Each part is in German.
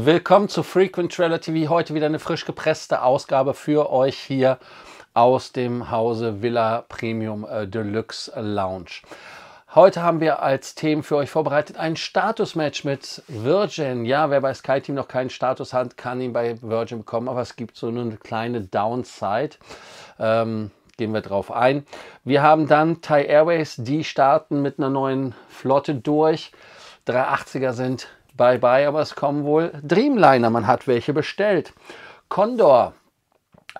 Willkommen zu Frequent Trailer TV. Heute wieder eine frisch gepresste Ausgabe für euch hier aus dem Hause Villa Premium äh, Deluxe Lounge. Heute haben wir als Themen für euch vorbereitet ein Status-Match mit Virgin. Ja, wer bei Sky Team noch keinen Status hat, kann ihn bei Virgin bekommen, aber es gibt so eine kleine Downside. Ähm, gehen wir drauf ein. Wir haben dann Thai Airways, die starten mit einer neuen Flotte durch. 380er sind bye bye, aber es kommen wohl Dreamliner, man hat welche bestellt. Condor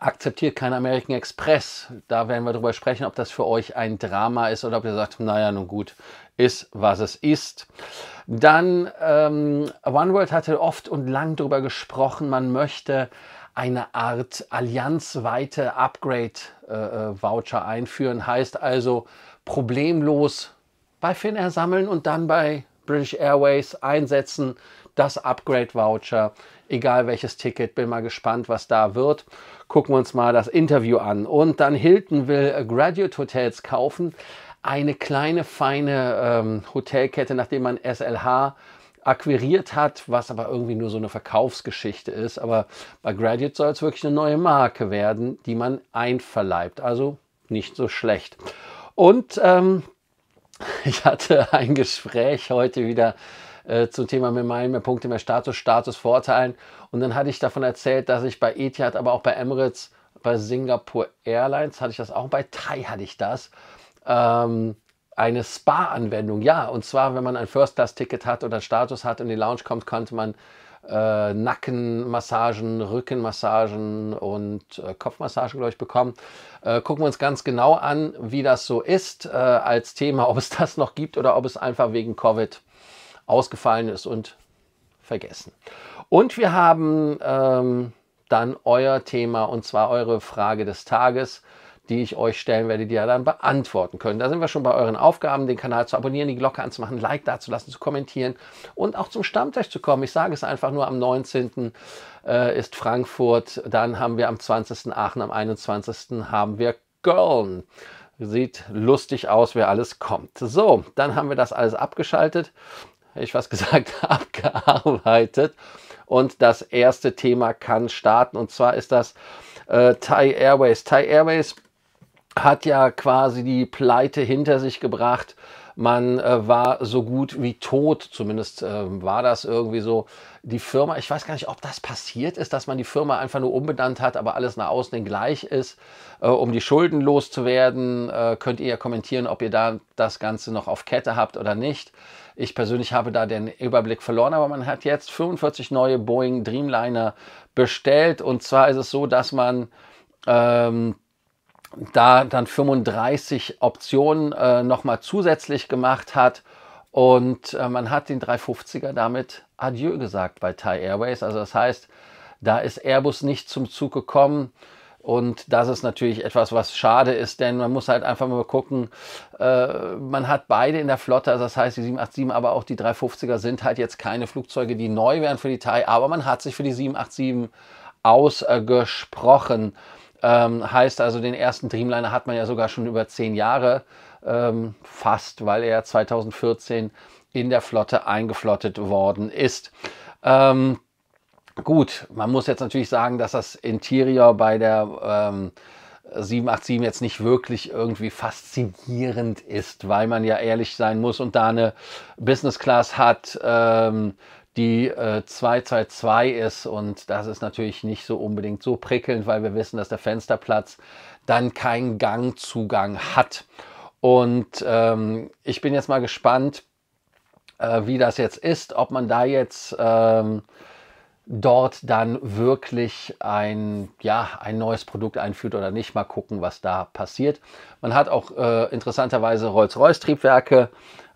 akzeptiert kein American Express. Da werden wir darüber sprechen, ob das für euch ein Drama ist oder ob ihr sagt, naja, nun gut, ist, was es ist. Dann, ähm, OneWorld hatte oft und lang darüber gesprochen, man möchte eine Art allianzweite Upgrade-Voucher äh, äh einführen. Heißt also, problemlos bei Finnair sammeln und dann bei British Airways einsetzen das Upgrade-Voucher, egal welches Ticket. Bin mal gespannt, was da wird. Gucken wir uns mal das Interview an. Und dann Hilton will Graduate Hotels kaufen. Eine kleine, feine ähm, Hotelkette, nachdem man SLH akquiriert hat, was aber irgendwie nur so eine Verkaufsgeschichte ist. Aber bei Graduate soll es wirklich eine neue Marke werden, die man einverleibt. Also nicht so schlecht. Und ähm, ich hatte ein Gespräch heute wieder äh, zum Thema mehr Meilen, mehr Punkte, mehr Status, Status, Statusvorteilen. Und dann hatte ich davon erzählt, dass ich bei Etihad, aber auch bei Emirates, bei Singapore Airlines hatte ich das auch, bei Thai hatte ich das. Ähm, eine Spa-Anwendung, ja. Und zwar, wenn man ein First-Class-Ticket hat oder Status hat und in die Lounge kommt, konnte man äh, Nackenmassagen, Rückenmassagen und äh, Kopfmassagen, glaube ich, bekommen. Äh, gucken wir uns ganz genau an, wie das so ist äh, als Thema, ob es das noch gibt oder ob es einfach wegen Covid ausgefallen ist und vergessen. Und wir haben ähm, dann euer Thema und zwar eure Frage des Tages, die ich euch stellen werde, die ihr dann beantworten könnt. Da sind wir schon bei euren Aufgaben, den Kanal zu abonnieren, die Glocke anzumachen, Like dazulassen, zu kommentieren und auch zum Stammtisch zu kommen. Ich sage es einfach nur, am 19. Äh, ist Frankfurt, dann haben wir am 20. Aachen, am 21. haben wir Köln. Sieht lustig aus, wer alles kommt. So, dann haben wir das alles abgeschaltet ich was gesagt, abgearbeitet. Und das erste Thema kann starten. Und zwar ist das äh, Thai Airways. Thai Airways hat ja quasi die Pleite hinter sich gebracht. Man äh, war so gut wie tot, zumindest äh, war das irgendwie so. Die Firma, ich weiß gar nicht, ob das passiert ist, dass man die Firma einfach nur umbenannt hat, aber alles nach außen gleich ist. Äh, um die Schulden loszuwerden, äh, könnt ihr ja kommentieren, ob ihr da das Ganze noch auf Kette habt oder nicht. Ich persönlich habe da den Überblick verloren, aber man hat jetzt 45 neue Boeing Dreamliner bestellt. Und zwar ist es so, dass man ähm, da dann 35 Optionen äh, nochmal zusätzlich gemacht hat. Und äh, man hat den 350er damit Adieu gesagt bei Thai Airways. Also das heißt, da ist Airbus nicht zum Zug gekommen. Und das ist natürlich etwas, was schade ist, denn man muss halt einfach mal gucken, äh, man hat beide in der Flotte, also das heißt die 787, aber auch die 350er sind halt jetzt keine Flugzeuge, die neu wären für die Thai, aber man hat sich für die 787 ausgesprochen. Ähm, heißt also, den ersten Dreamliner hat man ja sogar schon über zehn Jahre ähm, fast, weil er 2014 in der Flotte eingeflottet worden ist. Ähm, Gut, man muss jetzt natürlich sagen, dass das Interior bei der ähm, 787 jetzt nicht wirklich irgendwie faszinierend ist, weil man ja ehrlich sein muss und da eine Business Class hat, ähm, die äh, 222 ist und das ist natürlich nicht so unbedingt so prickelnd, weil wir wissen, dass der Fensterplatz dann keinen Gangzugang hat. Und ähm, ich bin jetzt mal gespannt, äh, wie das jetzt ist, ob man da jetzt... Ähm, dort dann wirklich ein, ja, ein neues Produkt einführt oder nicht. Mal gucken, was da passiert. Man hat auch äh, interessanterweise Rolls-Royce-Triebwerke,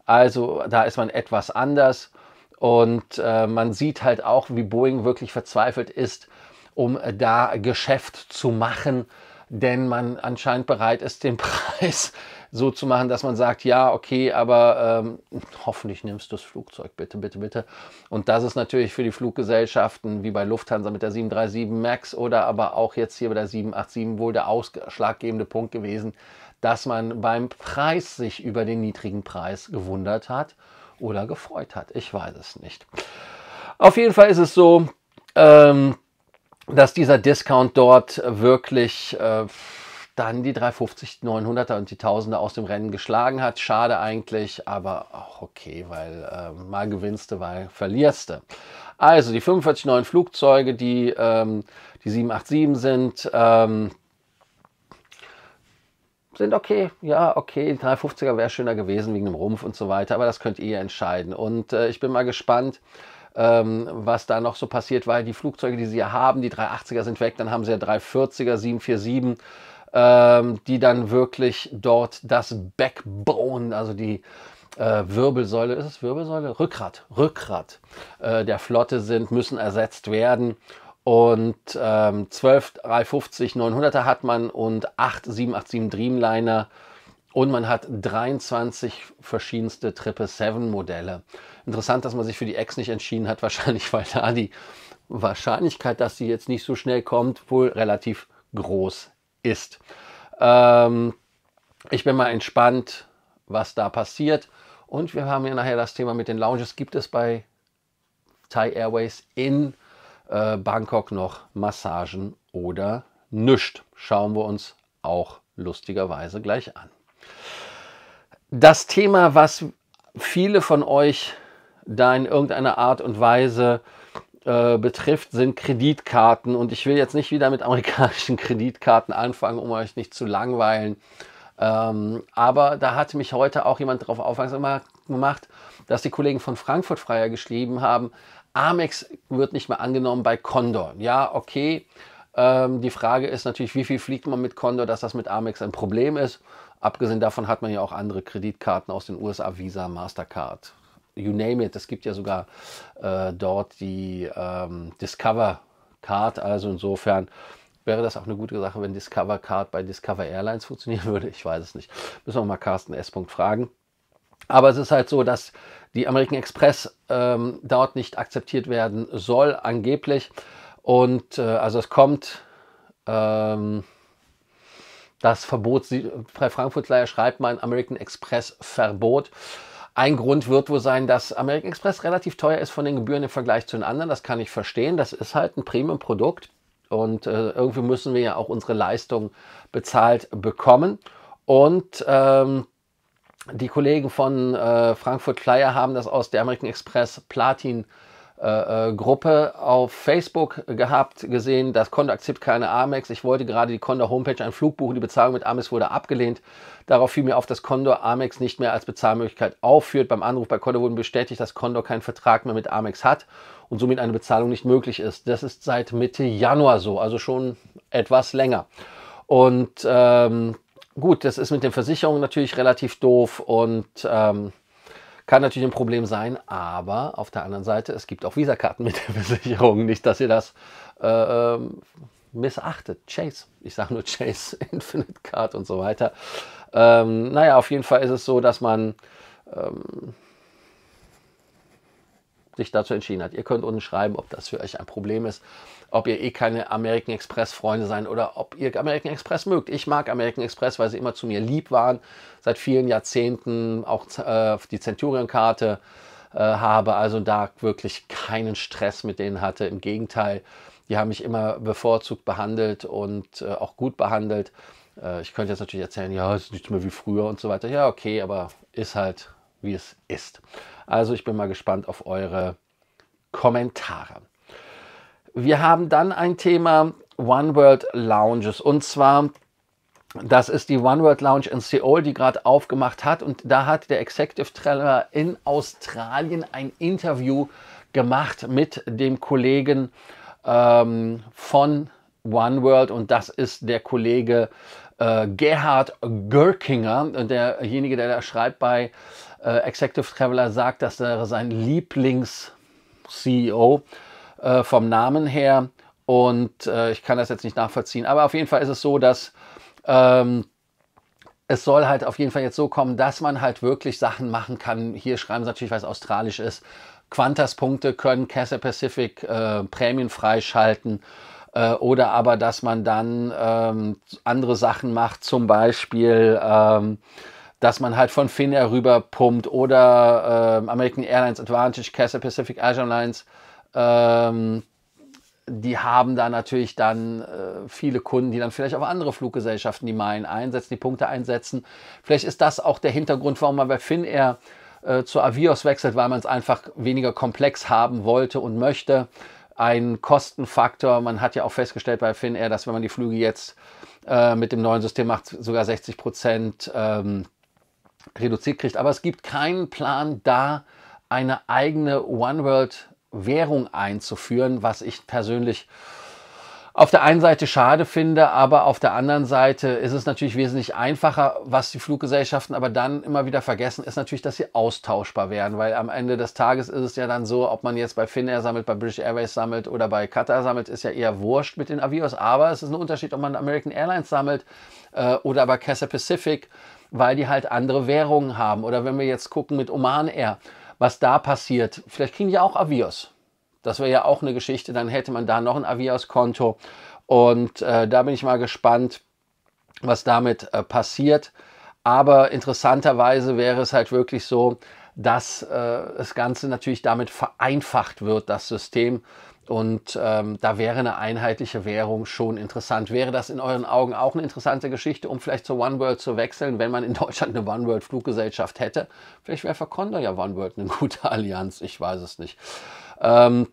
also da ist man etwas anders. Und äh, man sieht halt auch, wie Boeing wirklich verzweifelt ist, um äh, da Geschäft zu machen, denn man anscheinend bereit ist, den Preis so zu machen, dass man sagt, ja, okay, aber ähm, hoffentlich nimmst du das Flugzeug, bitte, bitte, bitte. Und das ist natürlich für die Fluggesellschaften, wie bei Lufthansa mit der 737 MAX oder aber auch jetzt hier bei der 787 wohl der ausschlaggebende Punkt gewesen, dass man beim Preis sich über den niedrigen Preis gewundert hat oder gefreut hat. Ich weiß es nicht. Auf jeden Fall ist es so, ähm, dass dieser Discount dort wirklich... Äh, dann die 350, 900er und die Tausender aus dem Rennen geschlagen hat. Schade eigentlich, aber auch okay, weil äh, mal gewinnst du, mal verlierst du. Also die 45 neuen Flugzeuge, die ähm, die 787 sind, ähm, sind okay. Ja, okay, die 350er wäre schöner gewesen wegen dem Rumpf und so weiter, aber das könnt ihr entscheiden. Und äh, ich bin mal gespannt, ähm, was da noch so passiert, weil die Flugzeuge, die sie ja haben, die 380er sind weg, dann haben sie ja 340er, 747 ähm, die dann wirklich dort das Backbone, also die äh, Wirbelsäule, ist es Wirbelsäule? Rückgrat, Rückgrat äh, der Flotte sind, müssen ersetzt werden. Und ähm, 12 350 900er hat man und 8 787 Dreamliner und man hat 23 verschiedenste Triple 7 Modelle. Interessant, dass man sich für die X nicht entschieden hat, wahrscheinlich weil da die Wahrscheinlichkeit, dass sie jetzt nicht so schnell kommt, wohl relativ groß ist. Ähm, ich bin mal entspannt, was da passiert. Und wir haben ja nachher das Thema mit den Lounges. Gibt es bei Thai Airways in äh, Bangkok noch Massagen oder nüscht? Schauen wir uns auch lustigerweise gleich an. Das Thema, was viele von euch da in irgendeiner Art und Weise äh, betrifft, sind Kreditkarten. Und ich will jetzt nicht wieder mit amerikanischen Kreditkarten anfangen, um euch nicht zu langweilen. Ähm, aber da hat mich heute auch jemand darauf aufmerksam gemacht, dass die Kollegen von Frankfurt Freier geschrieben haben, Amex wird nicht mehr angenommen bei Condor. Ja, okay. Ähm, die Frage ist natürlich, wie viel fliegt man mit Condor, dass das mit Amex ein Problem ist. Abgesehen davon hat man ja auch andere Kreditkarten aus den USA, Visa, Mastercard you name it. Es gibt ja sogar äh, dort die ähm, Discover Card. Also insofern wäre das auch eine gute Sache, wenn Discover Card bei Discover Airlines funktionieren würde. Ich weiß es nicht. Müssen wir mal Carsten S. fragen. Aber es ist halt so, dass die American Express ähm, dort nicht akzeptiert werden soll, angeblich. Und äh, also es kommt. Ähm, das Verbot, bei Frankfurt-Leier schreibt man American Express Verbot. Ein Grund wird wohl sein, dass American Express relativ teuer ist von den Gebühren im Vergleich zu den anderen. Das kann ich verstehen. Das ist halt ein Premium-Produkt und äh, irgendwie müssen wir ja auch unsere Leistung bezahlt bekommen. Und ähm, die Kollegen von äh, Frankfurt Flyer haben das aus der American Express Platin äh, äh, äh, Gruppe auf Facebook gehabt, gesehen, dass Conda akzeptiert keine Amex. Ich wollte gerade die Conda Homepage ein Flug buchen, die Bezahlung mit Amex wurde abgelehnt. Darauf fiel mir auf, dass Condor Amex nicht mehr als Bezahlmöglichkeit aufführt. Beim Anruf bei Condor wurde bestätigt, dass Condor keinen Vertrag mehr mit Amex hat und somit eine Bezahlung nicht möglich ist. Das ist seit Mitte Januar so, also schon etwas länger. Und ähm, gut, das ist mit den Versicherungen natürlich relativ doof und ähm, kann natürlich ein Problem sein, aber auf der anderen Seite, es gibt auch Visakarten mit der Versicherung. Nicht, dass ihr das äh, ähm, missachtet. Chase, ich sage nur Chase, Infinite Card und so weiter. Ähm, naja, auf jeden Fall ist es so, dass man ähm, sich dazu entschieden hat. Ihr könnt unten schreiben, ob das für euch ein Problem ist, ob ihr eh keine American Express Freunde seid oder ob ihr American Express mögt. Ich mag American Express, weil sie immer zu mir lieb waren, seit vielen Jahrzehnten auch äh, die Centurion-Karte äh, habe, also da wirklich keinen Stress mit denen hatte. Im Gegenteil, die haben mich immer bevorzugt behandelt und äh, auch gut behandelt. Äh, ich könnte jetzt natürlich erzählen, ja, es ist nichts mehr wie früher und so weiter. Ja, okay, aber ist halt, wie es ist. Also ich bin mal gespannt auf eure Kommentare. Wir haben dann ein Thema One World Lounges und zwar das ist die One World Lounge in Seoul, die gerade aufgemacht hat. Und da hat der Executive Trainer in Australien ein Interview gemacht mit dem Kollegen ähm, von One World. Und das ist der Kollege äh, Gerhard Görkinger. Und derjenige, der da schreibt bei äh, Executive Traveler sagt, das wäre sein Lieblings-CEO äh, vom Namen her. Und äh, ich kann das jetzt nicht nachvollziehen. Aber auf jeden Fall ist es so, dass ähm, es soll halt auf jeden Fall jetzt so kommen, dass man halt wirklich Sachen machen kann. Hier schreiben sie natürlich, weil es australisch ist. Qantas-Punkte können Cassia Pacific äh, Prämien freischalten äh, oder aber, dass man dann ähm, andere Sachen macht, zum Beispiel ähm, dass man halt von Finnair rüber pumpt oder äh, American Airlines Advantage, Casa Pacific Asian Lines, Ähm, die haben da natürlich dann äh, viele Kunden, die dann vielleicht auch andere Fluggesellschaften die Meilen einsetzen, die Punkte einsetzen. Vielleicht ist das auch der Hintergrund, warum man bei Finnair äh, zu Avios wechselt, weil man es einfach weniger komplex haben wollte und möchte. Ein Kostenfaktor, man hat ja auch festgestellt bei Finnair, dass wenn man die Flüge jetzt äh, mit dem neuen System macht, sogar 60 Prozent ähm, reduziert kriegt. Aber es gibt keinen Plan da, eine eigene One World Währung einzuführen, was ich persönlich auf der einen Seite schade finde, aber auf der anderen Seite ist es natürlich wesentlich einfacher, was die Fluggesellschaften aber dann immer wieder vergessen, ist natürlich, dass sie austauschbar werden, weil am Ende des Tages ist es ja dann so, ob man jetzt bei Finnair sammelt, bei British Airways sammelt oder bei Qatar sammelt, ist ja eher wurscht mit den Avios, aber es ist ein Unterschied, ob man American Airlines sammelt äh, oder bei Casa Pacific, weil die halt andere Währungen haben oder wenn wir jetzt gucken mit Oman Air, was da passiert, vielleicht kriegen die auch Avios, das wäre ja auch eine Geschichte. Dann hätte man da noch ein Avias-Konto. Und äh, da bin ich mal gespannt, was damit äh, passiert. Aber interessanterweise wäre es halt wirklich so, dass äh, das Ganze natürlich damit vereinfacht wird, das System. Und ähm, da wäre eine einheitliche Währung schon interessant. Wäre das in euren Augen auch eine interessante Geschichte, um vielleicht zu One World zu wechseln, wenn man in Deutschland eine One World Fluggesellschaft hätte? Vielleicht wäre für Condor ja One World eine gute Allianz, ich weiß es nicht ähm,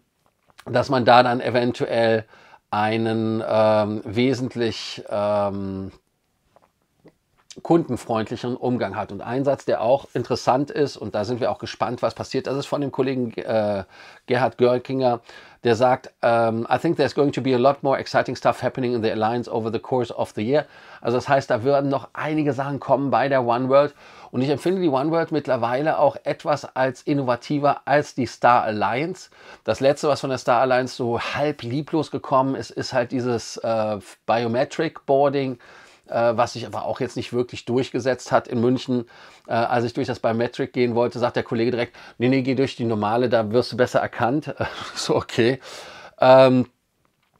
dass man da dann eventuell einen ähm, wesentlich ähm, kundenfreundlichen Umgang hat. Und ein Satz, der auch interessant ist, und da sind wir auch gespannt, was passiert, das ist von dem Kollegen äh, Gerhard Görkinger, der sagt, um, ähm, I think there's going to be a lot more exciting stuff happening in the Alliance over the course of the year. Also das heißt, da werden noch einige Sachen kommen bei der One World. Und ich empfinde die OneWorld mittlerweile auch etwas als innovativer als die Star Alliance. Das letzte, was von der Star Alliance so halb lieblos gekommen ist, ist halt dieses äh, Biometric Boarding äh, was sich aber auch jetzt nicht wirklich durchgesetzt hat in München. Äh, als ich durch das Biometric gehen wollte, sagt der Kollege direkt, nee, nee, geh durch die normale, da wirst du besser erkannt. so, okay. Ähm,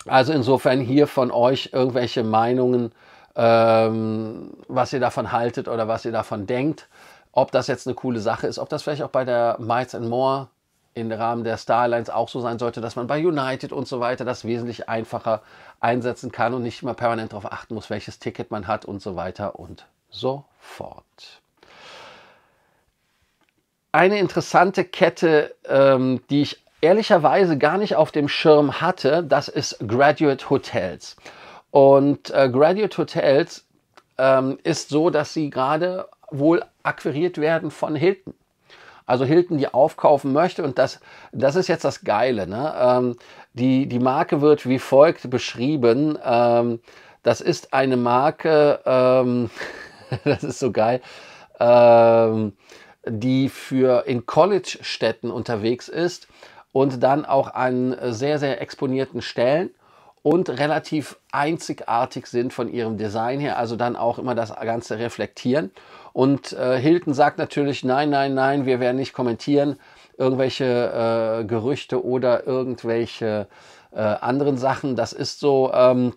also insofern hier von euch irgendwelche Meinungen ähm, was ihr davon haltet oder was ihr davon denkt. Ob das jetzt eine coole Sache ist, ob das vielleicht auch bei der Miles and More im Rahmen der Starlines auch so sein sollte, dass man bei United und so weiter das wesentlich einfacher einsetzen kann und nicht immer permanent darauf achten muss, welches Ticket man hat und so weiter und so fort. Eine interessante Kette, ähm, die ich ehrlicherweise gar nicht auf dem Schirm hatte, das ist Graduate Hotels. Und äh, Graduate Hotels ähm, ist so, dass sie gerade wohl akquiriert werden von Hilton. Also Hilton, die aufkaufen möchte und das, das ist jetzt das Geile. Ne? Ähm, die, die Marke wird wie folgt beschrieben. Ähm, das ist eine Marke, ähm, das ist so geil, ähm, die für in College-Städten unterwegs ist und dann auch an sehr, sehr exponierten Stellen und relativ einzigartig sind von ihrem Design her, also dann auch immer das Ganze reflektieren. Und äh, Hilton sagt natürlich, nein, nein, nein, wir werden nicht kommentieren irgendwelche äh, Gerüchte oder irgendwelche äh, anderen Sachen. Das ist so, ähm,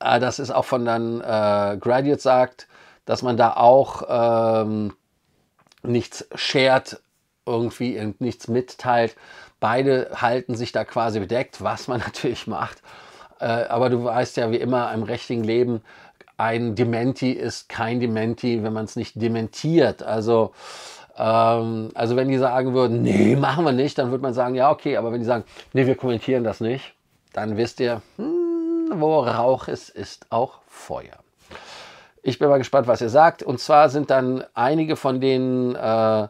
äh, das ist auch von dann äh, Graduate sagt, dass man da auch ähm, nichts schert, irgendwie nichts mitteilt. Beide halten sich da quasi bedeckt, was man natürlich macht. Äh, aber du weißt ja, wie immer im richtigen Leben, ein Dementi ist kein Dementi, wenn man es nicht dementiert. Also, ähm, also wenn die sagen würden, nee, machen wir nicht, dann würde man sagen, ja, okay. Aber wenn die sagen, nee, wir kommentieren das nicht, dann wisst ihr, hm, wo Rauch ist, ist auch Feuer. Ich bin mal gespannt, was ihr sagt. Und zwar sind dann einige von den äh,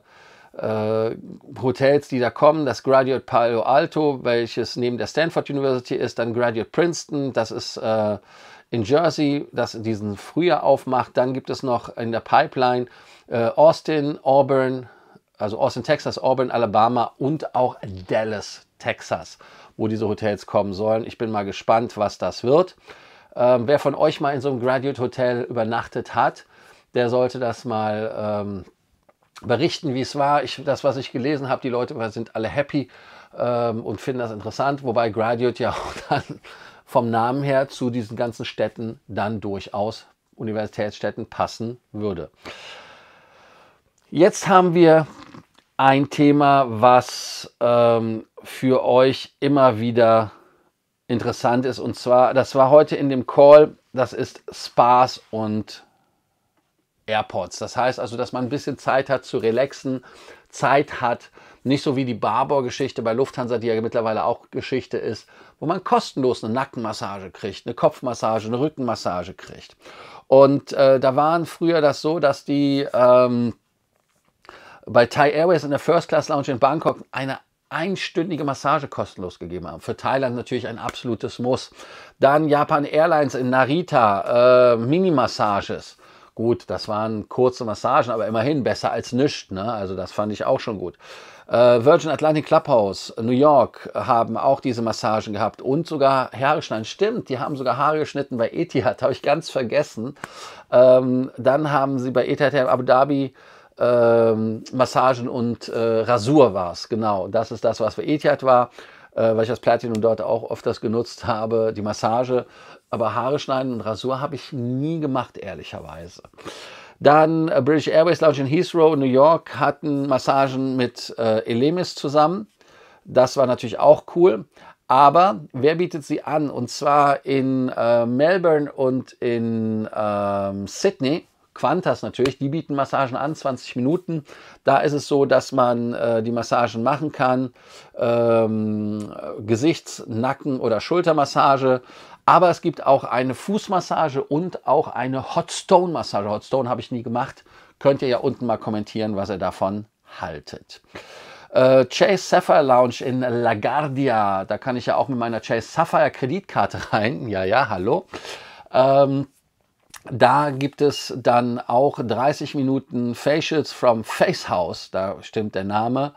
äh, Hotels, die da kommen. Das Graduate Palo Alto, welches neben der Stanford University ist, dann Graduate Princeton, das ist äh, in Jersey, das in diesen Frühjahr aufmacht. Dann gibt es noch in der Pipeline äh, Austin, Auburn, also Austin, Texas, Auburn, Alabama und auch Dallas, Texas, wo diese Hotels kommen sollen. Ich bin mal gespannt, was das wird. Ähm, wer von euch mal in so einem Graduate Hotel übernachtet hat, der sollte das mal ähm, berichten, wie es war. Ich, das, was ich gelesen habe, die Leute sind alle happy ähm, und finden das interessant, wobei Graduate ja auch dann vom Namen her zu diesen ganzen Städten dann durchaus Universitätsstädten passen würde. Jetzt haben wir ein Thema, was ähm, für euch immer wieder interessant ist. Und zwar, das war heute in dem Call, das ist Spaß und AirPods. Das heißt also, dass man ein bisschen Zeit hat zu relaxen, Zeit hat, nicht so wie die Barbour-Geschichte bei Lufthansa, die ja mittlerweile auch Geschichte ist, wo man kostenlos eine Nackenmassage kriegt, eine Kopfmassage, eine Rückenmassage kriegt. Und äh, da waren früher das so, dass die ähm, bei Thai Airways in der First Class Lounge in Bangkok eine einstündige Massage kostenlos gegeben haben. Für Thailand natürlich ein absolutes Muss. Dann Japan Airlines in Narita, äh, Mini-Massages. Gut, das waren kurze Massagen, aber immerhin besser als nichts. Ne? Also das fand ich auch schon gut. Äh, Virgin Atlantic Clubhouse, New York, haben auch diese Massagen gehabt und sogar Haare schneiden. Stimmt, die haben sogar Haare geschnitten bei Etihad, habe ich ganz vergessen. Ähm, dann haben sie bei Etihad Abu Dhabi ähm, Massagen und äh, Rasur war es, genau. Das ist das, was bei Etihad war, äh, weil ich das Platinum dort auch oft das genutzt habe, die Massage. Aber Haare schneiden und Rasur habe ich nie gemacht, ehrlicherweise. Dann äh, British Airways Lounge in Heathrow, New York, hatten Massagen mit äh, Elemis zusammen. Das war natürlich auch cool. Aber wer bietet sie an? Und zwar in äh, Melbourne und in ähm, Sydney. Quantas natürlich, die bieten Massagen an, 20 Minuten. Da ist es so, dass man äh, die Massagen machen kann. Ähm, Gesichts-, Nacken- oder Schultermassage, aber es gibt auch eine Fußmassage und auch eine hotstone Massage. Hotstone habe ich nie gemacht. Könnt ihr ja unten mal kommentieren, was ihr davon haltet. Äh, Chase Sapphire Lounge in LaGuardia. Da kann ich ja auch mit meiner Chase Sapphire Kreditkarte rein. Ja, ja, hallo. Ähm, da gibt es dann auch 30 Minuten Facials from Face House. Da stimmt der Name.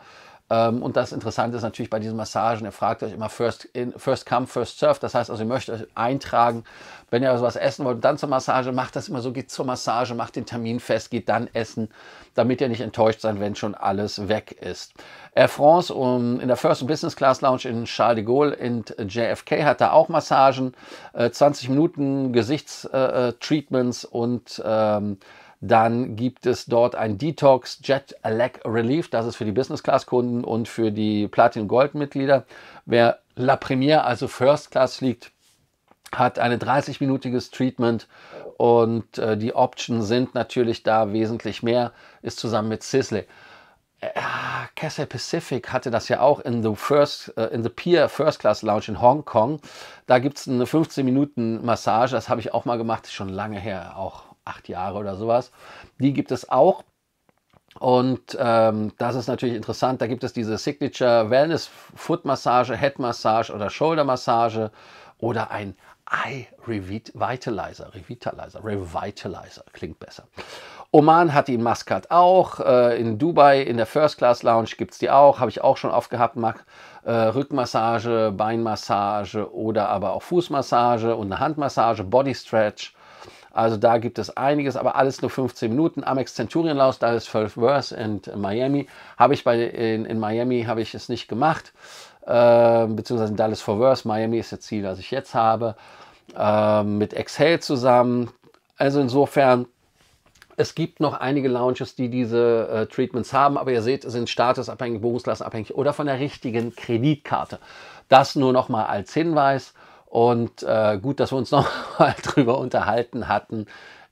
Ähm, und das Interessante ist natürlich bei diesen Massagen, ihr fragt euch immer first, in, first come, first serve. Das heißt also, ihr möchtet euch eintragen. Wenn ihr also was essen wollt dann zur Massage, macht das immer so, geht zur Massage, macht den Termin fest, geht dann essen, damit ihr nicht enttäuscht seid, wenn schon alles weg ist. Air France um, in der First Business Class Lounge in Charles de Gaulle in JFK hat da auch Massagen, 20 äh, Minuten Gesichtstreatments äh, äh, und ähm, dann gibt es dort ein Detox Jet Lag Relief, das ist für die Business Class Kunden und für die Platin Gold Mitglieder. Wer La Premiere, also First Class fliegt, hat ein 30-minütiges Treatment und äh, die Optionen sind natürlich da wesentlich mehr, ist zusammen mit Sisley. Äh, Cassie Pacific hatte das ja auch in the First, äh, in the Pier First Class Lounge in Hongkong. Da gibt es eine 15 Minuten Massage, das habe ich auch mal gemacht, ist schon lange her, auch acht Jahre oder sowas. Die gibt es auch. Und ähm, das ist natürlich interessant. Da gibt es diese Signature Wellness Foot Massage, Head Massage oder Shoulder Massage oder ein Eye Revitalizer. Revitalizer, Revitalizer klingt besser. Oman hat die in Maskat auch. Äh, in Dubai in der First Class Lounge gibt es die auch. Habe ich auch schon oft gehabt. Mag, äh, Rückmassage, Beinmassage oder aber auch Fußmassage und eine Handmassage, Body Stretch also da gibt es einiges, aber alles nur 15 Minuten. Amex Centurion Lounge, da ist 12 Verse in Miami. Habe ich bei in, in Miami habe ich es nicht gemacht, äh, beziehungsweise in Dallas for Verse. Miami ist das Ziel, was ich jetzt habe. Äh, mit Exhale zusammen. Also insofern es gibt noch einige Lounges, die diese äh, Treatments haben, aber ihr seht, sind statusabhängig, Buchungsklassenabhängig oder von der richtigen Kreditkarte. Das nur noch mal als Hinweis. Und äh, gut, dass wir uns nochmal drüber unterhalten hatten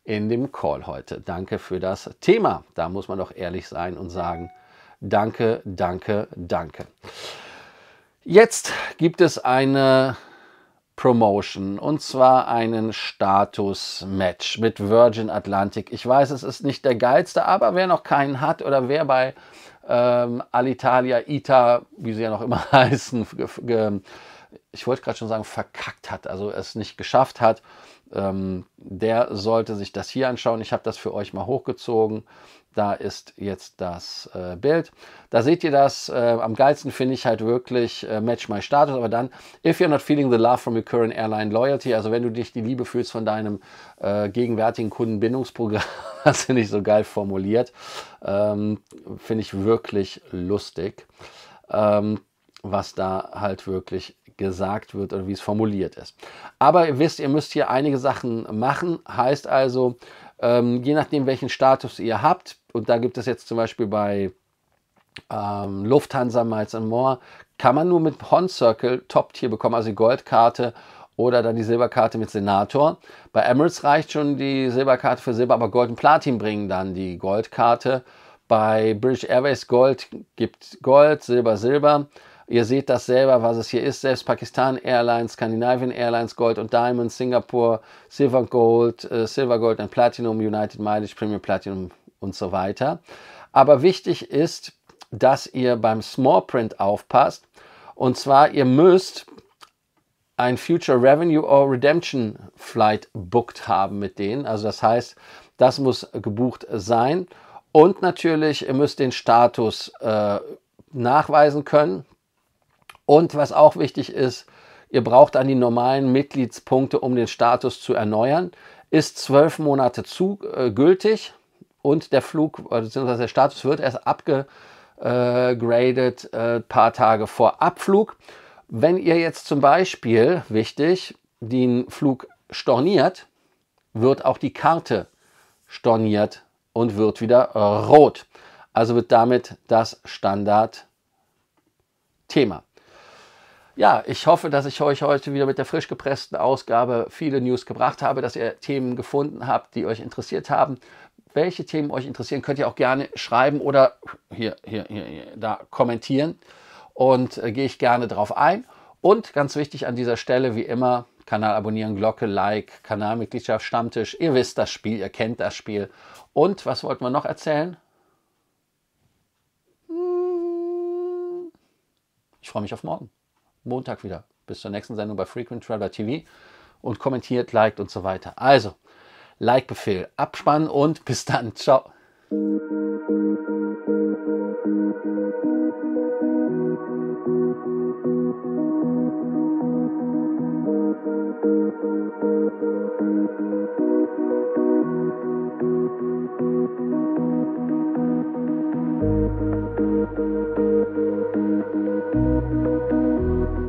in dem Call heute. Danke für das Thema. Da muss man doch ehrlich sein und sagen, danke, danke, danke. Jetzt gibt es eine Promotion und zwar einen Status-Match mit Virgin Atlantic. Ich weiß, es ist nicht der geilste, aber wer noch keinen hat oder wer bei ähm, Alitalia, ITA, wie sie ja noch immer heißen, ich wollte gerade schon sagen, verkackt hat, also es nicht geschafft hat, ähm, der sollte sich das hier anschauen. Ich habe das für euch mal hochgezogen. Da ist jetzt das äh, Bild. Da seht ihr das. Äh, am geilsten finde ich halt wirklich äh, Match My Status. Aber dann, if you're not feeling the love from your current airline loyalty, also wenn du dich die Liebe fühlst von deinem äh, gegenwärtigen Kundenbindungsprogramm, das finde ich so geil formuliert, ähm, finde ich wirklich lustig, ähm, was da halt wirklich gesagt wird oder wie es formuliert ist. Aber ihr wisst, ihr müsst hier einige Sachen machen. Heißt also, ähm, je nachdem, welchen Status ihr habt, und da gibt es jetzt zum Beispiel bei ähm, Lufthansa Miles and More, kann man nur mit Hon Circle Top Tier bekommen, also die Goldkarte oder dann die Silberkarte mit Senator. Bei Emirates reicht schon die Silberkarte für Silber, aber Gold und Platin bringen dann die Goldkarte. Bei British Airways Gold gibt Gold, Silber, Silber. Ihr seht das selber, was es hier ist. Selbst Pakistan Airlines, Scandinavian Airlines Gold und Diamond, Singapore, Silver Gold, äh, Silver Gold and Platinum, United Mileage, Premium Platinum und so weiter. Aber wichtig ist, dass ihr beim Small Print aufpasst. Und zwar, ihr müsst ein Future Revenue or Redemption Flight booked haben mit denen. Also das heißt, das muss gebucht sein. Und natürlich, ihr müsst den Status äh, nachweisen können. Und was auch wichtig ist, ihr braucht dann die normalen Mitgliedspunkte, um den Status zu erneuern. Ist zwölf Monate zu, äh, gültig und der Flug bzw. der Status wird erst abgegradet äh, paar Tage vor Abflug. Wenn ihr jetzt zum Beispiel, wichtig, den Flug storniert, wird auch die Karte storniert und wird wieder rot. Also wird damit das Standard-Thema. Ja, ich hoffe, dass ich euch heute wieder mit der frisch gepressten Ausgabe viele News gebracht habe, dass ihr Themen gefunden habt, die euch interessiert haben. Welche Themen euch interessieren, könnt ihr auch gerne schreiben oder hier, hier, hier, hier da kommentieren. Und äh, gehe ich gerne drauf ein. Und ganz wichtig an dieser Stelle, wie immer, Kanal abonnieren, Glocke, Like, Kanalmitgliedschaft, Stammtisch. Ihr wisst das Spiel, ihr kennt das Spiel. Und was wollten wir noch erzählen? Ich freue mich auf morgen. Montag wieder. Bis zur nächsten Sendung bei Frequent Traveler TV und kommentiert, liked und so weiter. Also, Like-Befehl abspannen und bis dann. Ciao. Thank you. Thank you.